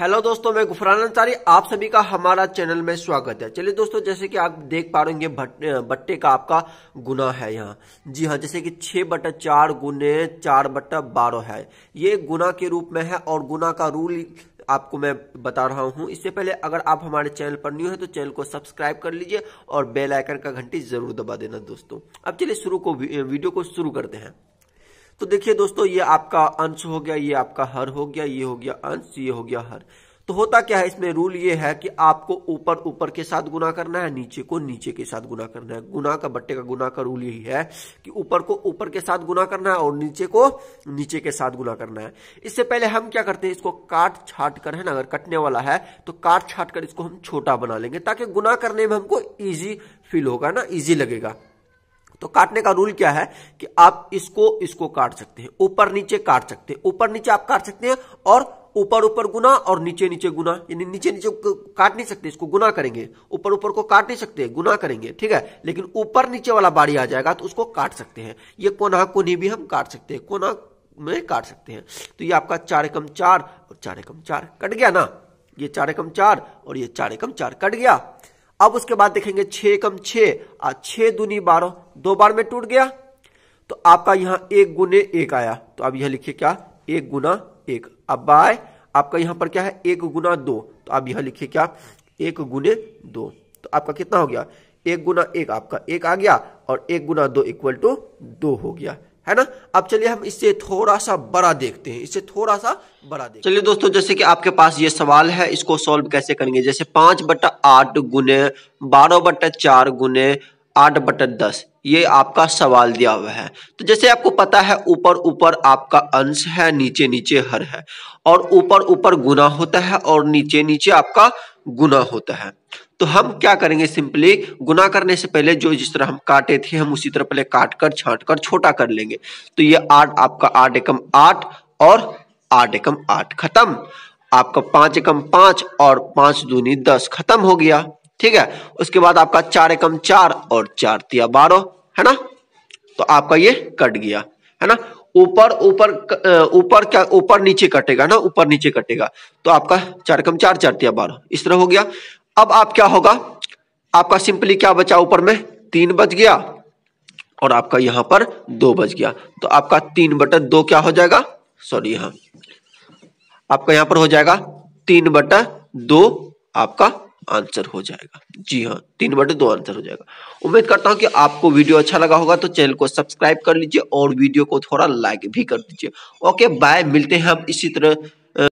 hello दोस्तों मैं गुफरान अंसारी आप सभी का हमारा चैनल में स्वागत है चलिए दोस्तों जैसे कि आप देख पा रहे बट्टे का आपका गुना है यहाँ जी हाँ जैसे कि छह बट्टा चार गुने चार बट्टा बारह है ये गुना के रूप में है और गुना का रूल आपको मैं बता रहा हूँ इससे पहले अगर आप हमारे चैनल पर न्यू है तो चैनल को सब्सक्राइब कर लीजिए और बेलाइकन का घंटी जरूर दबा देना दोस्तों अब चलिए शुरू को वीडियो को शुरू करते हैं तो देखिए दोस्तों ये आपका अंश हो गया ये आपका हर हो गया ये हो गया अंश ये हो गया हर तो होता क्या है इसमें रूल ये है कि आपको ऊपर ऊपर के साथ गुना करना है नीचे को नीचे के साथ गुना करना है गुना का बट्टे का गुना का रूल यही है कि ऊपर को ऊपर के साथ गुना करना है और नीचे को नीचे के साथ गुना करना है इससे पहले हम क्या करते हैं इसको काट छाट कर है ना अगर कटने वाला है तो काट छाट कर इसको हम छोटा बना लेंगे ताकि गुना करने में हमको ईजी फील होगा ना ईजी लगेगा तो काटने का रूल क्या है कि आप इसको इसको काट सकते हैं ऊपर नीचे काट सकते हैं ऊपर नीचे आप काट सकते हैं और ऊपर ऊपर गुना और नीचे नीचे गुना यानी नीचे नीचे काट नहीं सकते इसको गुना करेंगे ऊपर ऊपर को काट नहीं सकते गुना करेंगे ठीक है लेकिन ऊपर नीचे वाला बाड़ी आ जाएगा तो उसको काट सकते हैं ये कोना कोनी भी हम काट सकते हैं कोना में काट सकते हैं तो ये आपका चार एकम चार और चार एकम चार कट गया ना ये चार एकम चार और ये चार एकम चार कट गया अब उसके बाद देखेंगे छह कम छह बारह दो बार में टूट गया तो आपका यहां एक गुने एक आया तो अब यह लिखिए क्या एक गुना एक अब बाय आपका यहां पर क्या है एक गुना दो तो आप यहां लिखिए क्या एक गुने दो तो आपका कितना हो गया एक गुना एक आपका एक आ गया और एक गुना दो इक्वल टू दो हो गया है ना अब चलिए हम इससे थोड़ा सा बड़ा देखते हैं इससे थोड़ा सा बड़ा देखते चलिए दोस्तों जैसे कि आपके पास ये सवाल है इसको सॉल्व कैसे करेंगे जैसे पांच बटा आठ गुने बारह बटा चार गुने आठ बटा दस ये आपका सवाल दिया हुआ है तो जैसे आपको पता है ऊपर ऊपर आपका अंश है नीचे नीचे हर है और ऊपर ऊपर गुना होता है और नीचे नीचे आपका गुना होता है तो हम क्या करेंगे सिंपली गुना करने से पहले जो जिस तरह हम काटे थे हम उसी तरह पहले काट कर छाट कर छोटा कर लेंगे तो ये आठ आपका आठ एकम आठ और आठ एकम आठ खत्म आपका पांच एकम पांच और पांच दूनी दस खत्म हो गया ठीक है उसके बाद आपका चार एकम चार और चार तिया बारह है ना तो आपका ये कट गया है ना ऊपर ऊपर ऊपर क्या ऊपर नीचे कटेगा ना ऊपर नीचे कटेगा तो आपका चार कम चार चार बारह इस तरह हो गया अब आप क्या होगा आपका सिंपली क्या बचा ऊपर में तीन बच गया और आपका यहां पर दो बच गया तो आपका तीन बटन दो क्या हो जाएगा सॉरी यहां आपका यहां पर हो जाएगा तीन बटन दो आपका आंसर हो जाएगा जी हाँ तीन बटे दो आंसर हो जाएगा उम्मीद करता हूँ कि आपको वीडियो अच्छा लगा होगा तो चैनल को सब्सक्राइब कर लीजिए और वीडियो को थोड़ा लाइक भी कर दीजिए ओके बाय मिलते हैं हम इसी तरह